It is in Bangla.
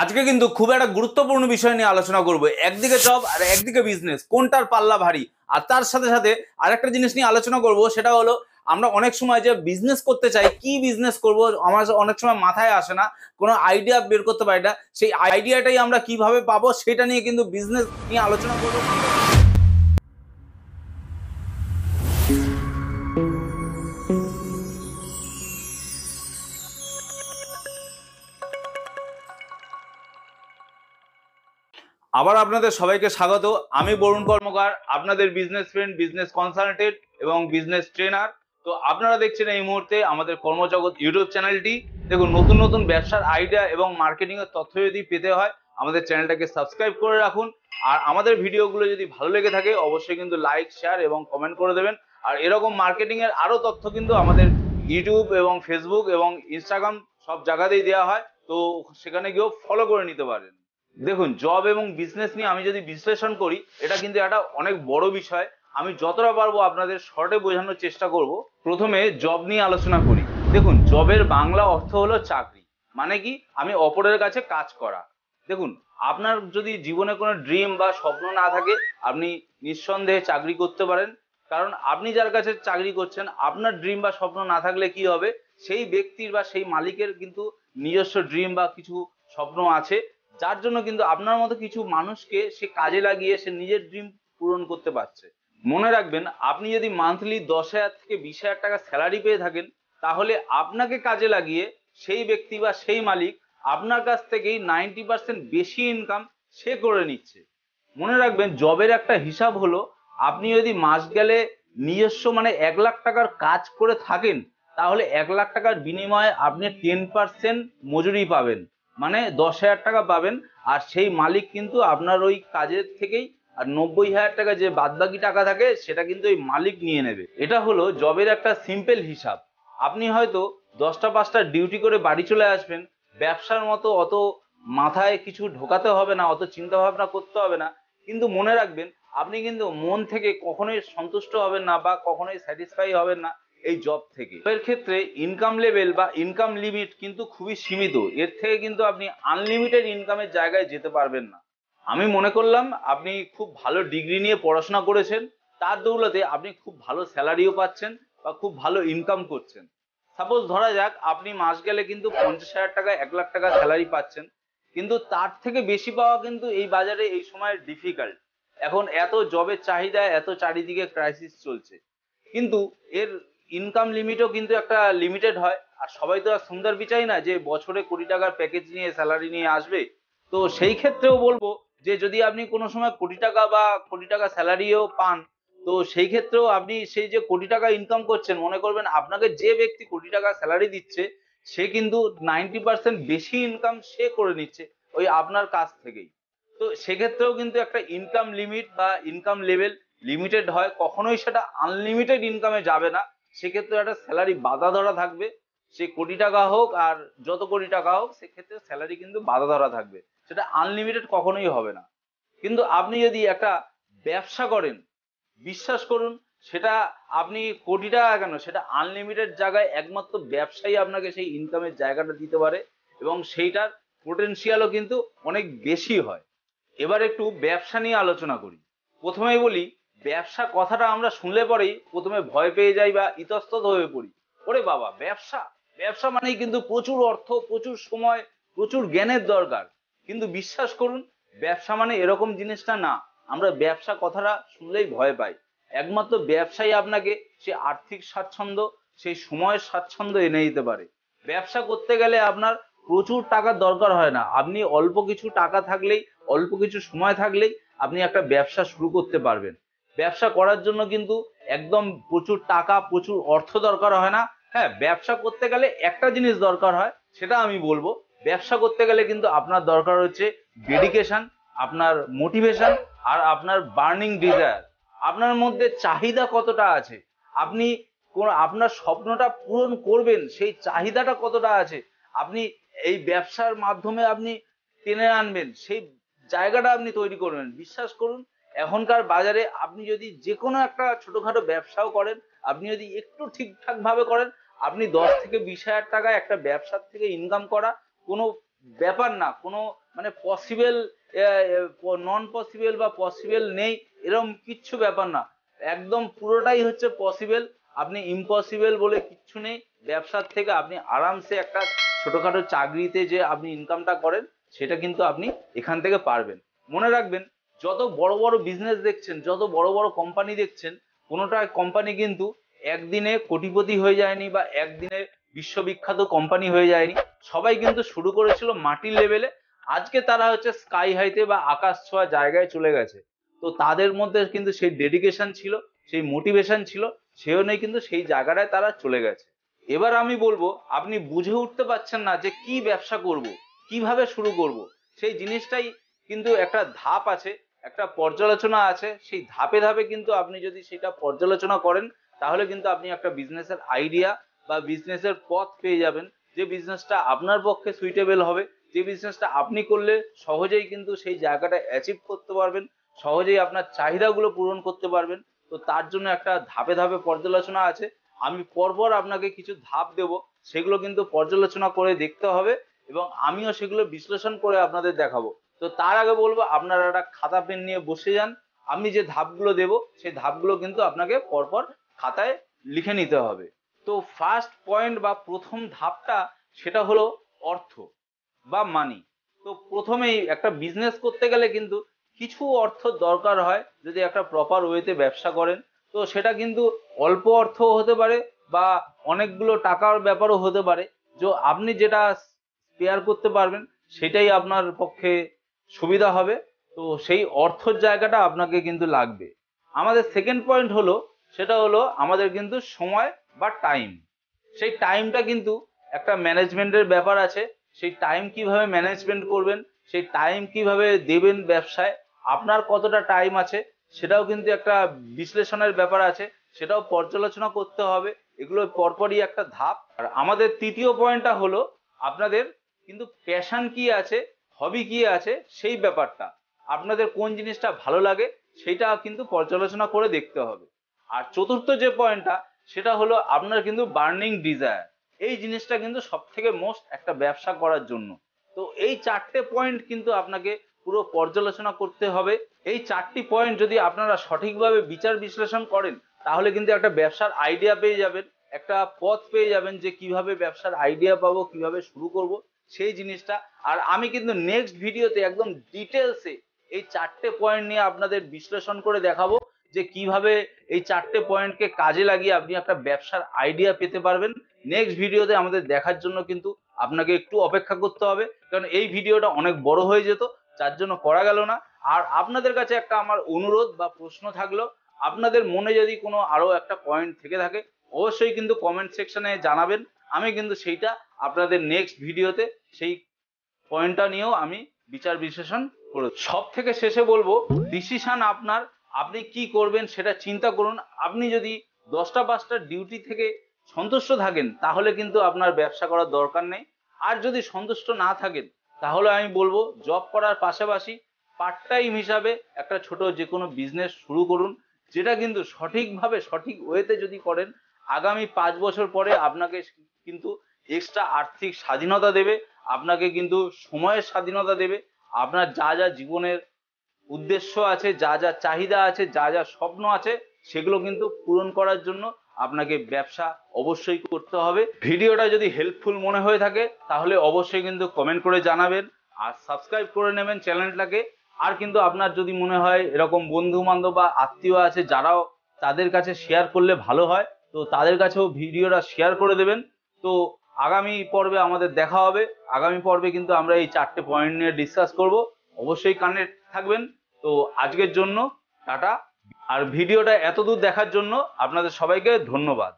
আজকে কিন্তু খুব একটা গুরুত্বপূর্ণ বিষয় নিয়ে আলোচনা করব একদিকে জব আর একদিকে বিজনেস কোনটার পাল্লা ভারী আর তার সাথে সাথে আরেকটা জিনিস নিয়ে আলোচনা করব সেটা হলো আমরা অনেক সময় যে বিজনেস করতে চাই কি বিজনেস করব আমার অনেক সময় মাথায় আসে না কোনো আইডিয়া বের করতে পারি না সেই আইডিয়াটাই আমরা কিভাবে পাবো সেটা নিয়ে কিন্তু বিজনেস নিয়ে আলোচনা করবো আবার আপনাদের সবাইকে স্বাগত আমি বরুণ কর্মকার আপনাদের বিজনেস ফ্রেন্ড বিজনেস কনসালটেন্ট এবং বিজনেস ট্রেনার তো আপনারা দেখছেন এই মুহূর্তে আমাদের কর্মজগৎ ইউটিউব চ্যানেলটি দেখুন নতুন নতুন ব্যবসার আইডিয়া এবং মার্কেটিং এর তথ্য যদি পেতে হয় আমাদের চ্যানেলটাকে সাবস্ক্রাইব করে রাখুন আর আমাদের ভিডিওগুলো যদি ভালো লেগে থাকে অবশ্যই কিন্তু লাইক শেয়ার এবং কমেন্ট করে দেবেন আর এরকম মার্কেটিং এর আরো তথ্য কিন্তু আমাদের ইউটিউব এবং ফেসবুক এবং ইনস্টাগ্রাম সব জায়গাতেই দেওয়া হয় তো সেখানে গিয়েও ফলো করে নিতে পারেন দেখুন জব এবং বিজনেস নিয়ে আমি যদি বিশ্লেষণ করি এটা কিন্তু একটা অনেক বড় বিষয় আমি যতটা পারবো আপনাদের শর্টে বোঝানোর চেষ্টা করব প্রথমে জব নিয়ে আলোচনা করি দেখুন জবের বাংলা অর্থ হলো চাকরি মানে কি আমি অপরের কাছে কাজ করা দেখুন আপনার যদি জীবনে কোনো ড্রিম বা স্বপ্ন না থাকে আপনি নিঃসন্দেহে চাকরি করতে পারেন কারণ আপনি যার কাছে চাকরি করছেন আপনার ড্রিম বা স্বপ্ন না থাকলে কি হবে সেই ব্যক্তির বা সেই মালিকের কিন্তু নিজস্ব ড্রিম বা কিছু স্বপ্ন আছে যার জন্য কিন্তু আপনার মতো কিছু মানুষকে সে কাজে লাগিয়ে সে নিজের ড্রিম পূরণ করতে পারছে মনে রাখবেন আপনি যদি মান্থলি দশ হাজার থেকে বিশ হাজার টাকা স্যালারি পেয়ে থাকেন তাহলে আপনাকে কাজে লাগিয়ে সেই ব্যক্তি বা সেই মালিক আপনার কাছ থেকেই নাইনটি পার্সেন্ট বেশি ইনকাম সে করে নিচ্ছে মনে রাখবেন জবের একটা হিসাব হলো আপনি যদি মাস গেলে নিজস্ব মানে এক লাখ টাকার কাজ করে থাকেন তাহলে এক লাখ টাকার বিনিময়ে আপনি টেন পার্সেন্ট মজুরি পাবেন মানে দশ হাজার টাকা পাবেন আর সেই মালিক কিন্তু আপনার ওই কাজের থেকেই আর নব্বই হাজার টাকা যে বাদবাকি টাকা থাকে সেটা কিন্তু ওই মালিক নিয়ে নেবে এটা হলো জবের একটা সিম্পল হিসাব আপনি হয়তো দশটা পাঁচটা ডিউটি করে বাড়ি চলে আসবেন ব্যবসার মতো অত মাথায় কিছু ঢোকাতে হবে না অত চিন্তা ভাবনা করতে হবে না কিন্তু মনে রাখবেন আপনি কিন্তু মন থেকে কখনোই সন্তুষ্ট হবেন না বা কখনোই স্যাটিসফাই হবেন না এই জব থেকে এর ক্ষেত্রে ইনকাম লেভেল বা ইনকাম লিমিট কিন্তু খুবই সীমিত এর থেকে কিন্তু আপনি আনলিমিটেড ইনকামের জায়গায় যেতে পারবেন না আমি মনে করলাম আপনি খুব ভালো ডিগ্রি নিয়ে পড়াশোনা করেছেন তার দৌলতে আপনি খুব ভালো স্যালারিও পাচ্ছেন বা খুব ভালো ইনকাম করছেন সাপোজ ধরা যাক আপনি মাস গেলে কিন্তু পঞ্চাশ হাজার টাকা এক লাখ টাকা স্যালারি পাচ্ছেন কিন্তু তার থেকে বেশি পাওয়া কিন্তু এই বাজারে এই সময় ডিফিকাল্ট এখন এত জবের চাহিদা এত চারিদিকে ক্রাইসিস চলছে কিন্তু এর ইনকাম লিমিটও কিন্তু একটা লিমিটেড হয় আর সবাই তো আর সুন্দর বিচাই না যে বছরে কোটি টাকার প্যাকেজ নিয়ে স্যালারি নিয়ে আসবে তো সেই ক্ষেত্রেও বলবো যে যদি আপনি কোনো সময় কোটি টাকা বা কোটি টাকা স্যালারিও পান তো সেই ক্ষেত্রেও আপনি সেই যে কোটি টাকা ইনকাম করছেন মনে করবেন আপনাকে যে ব্যক্তি কোটি টাকা স্যালারি দিচ্ছে সে কিন্তু নাইনটি পার্সেন্ট বেশি ইনকাম সে করে নিচ্ছে ওই আপনার কাছ থেকেই তো সেক্ষেত্রেও কিন্তু একটা ইনকাম লিমিট বা ইনকাম লেভেল লিমিটেড হয় কখনোই সেটা আনলিমিটেড ইনকামে যাবে না সেক্ষেত্রে একটা স্যালারি বাধা ধরা থাকবে সে কোটি টাকা হোক আর যত কোটি টাকা হোক সেক্ষেত্রে স্যালারি কিন্তু বাধা ধরা থাকবে সেটা আনলিমিটেড কখনোই হবে না কিন্তু আপনি যদি একটা ব্যবসা করেন বিশ্বাস করুন সেটা আপনি কোটি টাকা কেন সেটা আনলিমিটেড জায়গায় একমাত্র ব্যবসায়ী আপনাকে সেই ইনকামের জায়গাটা দিতে পারে এবং সেইটার পোটেন্সিয়ালও কিন্তু অনেক বেশি হয় এবার একটু ব্যবসা নিয়ে আলোচনা করি প্রথমেই বলি ব্যবসা কথাটা আমরা শুনলে পরেই প্রথমে ভয় পেয়ে যাই বা ইতস্তত হয়ে পড়ি ওরে বাবা ব্যবসা ব্যবসা মানেই কিন্তু প্রচুর অর্থ প্রচুর সময় প্রচুর জ্ঞানের দরকার কিন্তু বিশ্বাস করুন ব্যবসা মানে এরকম জিনিসটা না আমরা ব্যবসা কথাটা শুনলেই ভয় পাই একমাত্র ব্যবসায়ী আপনাকে সে আর্থিক স্বাচ্ছন্দ্য সেই সময়ের স্বাচ্ছন্দ্য এনে দিতে পারে ব্যবসা করতে গেলে আপনার প্রচুর টাকার দরকার হয় না আপনি অল্প কিছু টাকা থাকলেই অল্প কিছু সময় থাকলেই আপনি একটা ব্যবসা শুরু করতে পারবেন ব্যবসা করার জন্য কিন্তু একদম প্রচুর টাকা প্রচুর অর্থ দরকার হয় না হ্যাঁ ব্যবসা করতে গেলে একটা জিনিস দরকার হয় সেটা আমি বলবো ব্যবসা করতে গেলে কিন্তু আপনার দরকার হচ্ছে ডেডিকেশান আপনার মোটিভেশন আর আপনার বার্নিং ডিজায়ার আপনার মধ্যে চাহিদা কতটা আছে আপনি কোন আপনার স্বপ্নটা পূরণ করবেন সেই চাহিদাটা কতটা আছে আপনি এই ব্যবসার মাধ্যমে আপনি টেনে আনবেন সেই জায়গাটা আপনি তৈরি করবেন বিশ্বাস করুন এখনকার বাজারে আপনি যদি যে কোনো একটা ছোটখাটো ব্যবসাও করেন আপনি যদি একটু ঠিকঠাক ভাবে করেন আপনি দশ থেকে বিশ হাজার টাকা একটা ব্যবসার থেকে ইনকাম করা কোনো ব্যাপার না কোনো মানে পসিবল নন পসিবল বা পসিবল নেই এরকম কিচ্ছু ব্যাপার না একদম পুরোটাই হচ্ছে পসিবল আপনি ইম্পসিবল বলে কিচ্ছু নেই ব্যবসার থেকে আপনি আরামসে একটা ছোটখাটো চাকরিতে যে আপনি ইনকামটা করেন সেটা কিন্তু আপনি এখান থেকে পারবেন মনে রাখবেন যত বড় বড় বিজনেস দেখছেন যত বড় বড় কোম্পানি দেখছেন কোনোটা কোম্পানি কিন্তু একদিনে কোটিপতি হয়ে যায়নি বা একদিনে বিশ্ববিখ্যাত কোম্পানি হয়ে যায়নি সবাই কিন্তু শুরু করেছিল মাটির লেভেলে আজকে তারা হচ্ছে স্কাই হাইতে বা আকাশ ছোঁয়া জায়গায় চলে গেছে তো তাদের মধ্যে কিন্তু সেই ডেডিকেশন ছিল সেই মোটিভেশন ছিল সে কিন্তু সেই জায়গাটায় তারা চলে গেছে এবার আমি বলবো আপনি বুঝে উঠতে পারছেন না যে কি ব্যবসা করব কিভাবে শুরু করব সেই জিনিসটাই কিন্তু একটা ধাপ আছে একটা পর্যালোচনা আছে সেই ধাপে ধাপে কিন্তু আপনি যদি সেটা পর্যালোচনা করেন তাহলে কিন্তু আপনি একটা বিজনেসের আইডিয়া বা বিজনেসের পথ পেয়ে যাবেন যে বিজনেসটা আপনার পক্ষে সুইটেবল হবে যে বিজনেসটা আপনি করলে সহজেই কিন্তু সেই জায়গাটা অ্যাচিভ করতে পারবেন সহজেই আপনার চাহিদাগুলো পূরণ করতে পারবেন তো তার জন্য একটা ধাপে ধাপে পর্যালোচনা আছে আমি পরপর আপনাকে কিছু ধাপ দেব সেগুলো কিন্তু পর্যালোচনা করে দেখতে হবে এবং আমিও সেগুলো বিশ্লেষণ করে আপনাদের দেখাবো তো তার আগে বলবো আপনারা একটা খাতা পেন নিয়ে বসে যান আমি যে ধাপগুলো দেব সেই ধাপগুলো কিন্তু আপনাকে পরপর খাতায় লিখে নিতে হবে তো ফার্স্ট পয়েন্ট বা প্রথম ধাপটা সেটা হলো অর্থ বা মানি তো প্রথমেই একটা বিজনেস করতে গেলে কিন্তু কিছু অর্থ দরকার হয় যদি একটা প্রপার ওয়েতে ব্যবসা করেন তো সেটা কিন্তু অল্প অর্থ হতে পারে বা অনেকগুলো টাকার ব্যাপারও হতে পারে যে আপনি যেটা পেয়ার করতে পারবেন সেটাই আপনার পক্ষে সুবিধা হবে তো সেই অর্থর জায়গাটা আপনাকে কিন্তু লাগবে আমাদের সেকেন্ড পয়েন্ট হলো সেটা হলো আমাদের কিন্তু সময় বা টাইম সেই টাইমটা কিন্তু একটা ম্যানেজমেন্টের ব্যাপার আছে সেই টাইম কিভাবে ম্যানেজমেন্ট করবেন সেই টাইম কিভাবে দেবেন ব্যবসায় আপনার কতটা টাইম আছে সেটাও কিন্তু একটা বিশ্লেষণের ব্যাপার আছে সেটাও পর্যালোচনা করতে হবে এগুলো পরপরই একটা ধাপ আর আমাদের তৃতীয় পয়েন্টটা হলো আপনাদের কিন্তু প্যাশান কি আছে হবি কি আছে সেই ব্যাপারটা আপনাদের কোন জিনিসটা ভালো লাগে সেটা কিন্তু পর্যালোচনা করে দেখতে হবে আর চতুর্থ যে পয়েন্টটা সেটা হলো আপনার কিন্তু বার্নিং ডিজায়ার এই জিনিসটা কিন্তু সব থেকে মোস্ট একটা ব্যবসা করার জন্য তো এই চারটে পয়েন্ট কিন্তু আপনাকে পুরো পর্যালোচনা করতে হবে এই চারটি পয়েন্ট যদি আপনারা সঠিকভাবে বিচার বিশ্লেষণ করেন তাহলে কিন্তু একটা ব্যবসার আইডিয়া পেয়ে যাবেন একটা পথ পেয়ে যাবেন যে কিভাবে ব্যবসার আইডিয়া পাবো কিভাবে শুরু করব সেই জিনিসটা আর আমি কিন্তু নেক্সট ভিডিওতে একদম ডিটেলসে এই চারটে পয়েন্ট নিয়ে আপনাদের বিশ্লেষণ করে দেখাবো যে কিভাবে এই চারটে পয়েন্টকে কাজে লাগিয়ে আপনি একটা ব্যবসার আইডিয়া পেতে পারবেন নেক্সট ভিডিওতে আমাদের দেখার জন্য কিন্তু আপনাকে একটু অপেক্ষা করতে হবে কারণ এই ভিডিওটা অনেক বড় হয়ে যেত যার জন্য করা গেল না আর আপনাদের কাছে একটা আমার অনুরোধ বা প্রশ্ন থাকলো আপনাদের মনে যদি কোনো আরও একটা পয়েন্ট থেকে থাকে অবশ্যই কিন্তু কমেন্ট সেকশনে জানাবেন আমি কিন্তু সেইটা আপনাদের নেক্সট ভিডিওতে সেই পয়েন্টটা নিয়েও আমি বিচার বিশ্লেষণ করব সব থেকে শেষে বলবো ডিসিশন আপনার আপনি কি করবেন সেটা চিন্তা করুন আপনি যদি দশটা পাঁচটা ডিউটি থেকে সন্তুষ্ট থাকেন তাহলে কিন্তু আপনার ব্যবসা করার দরকার নেই আর যদি সন্তুষ্ট না থাকেন তাহলে আমি বলবো জব করার পাশাপাশি পার্ট টাইম হিসাবে একটা ছোট যে কোনো বিজনেস শুরু করুন যেটা কিন্তু সঠিকভাবে সঠিক ওয়েতে যদি করেন আগামী পাঁচ বছর পরে আপনাকে কিন্তু এক্সট্রা আর্থিক স্বাধীনতা দেবে আপনাকে কিন্তু সময়ের স্বাধীনতা দেবে আপনার যা যা জীবনের উদ্দেশ্য আছে যা যা চাহিদা আছে যা যা স্বপ্ন আছে সেগুলো কিন্তু পূরণ করার জন্য আপনাকে ব্যবসা অবশ্যই করতে হবে ভিডিওটা যদি হেল্পফুল মনে হয়ে থাকে তাহলে অবশ্যই কিন্তু কমেন্ট করে জানাবেন আর সাবস্ক্রাইব করে নেবেন চ্যানেলটাকে আর কিন্তু আপনার যদি মনে হয় এরকম বন্ধু বান্ধব বা আত্মীয় আছে যারাও তাদের কাছে শেয়ার করলে ভালো হয় তো তাদের কাছেও ভিডিওটা শেয়ার করে দেবেন তো আগামী পর্বে আমাদের দেখা হবে আগামী পর্বে কিন্তু আমরা এই চারটে পয়েন্ট নিয়ে ডিসকাস করব অবশ্যই কানেক্ট থাকবেন তো আজকের জন্য টাটা আর ভিডিওটা এতদূর দেখার জন্য আপনাদের সবাইকে ধন্যবাদ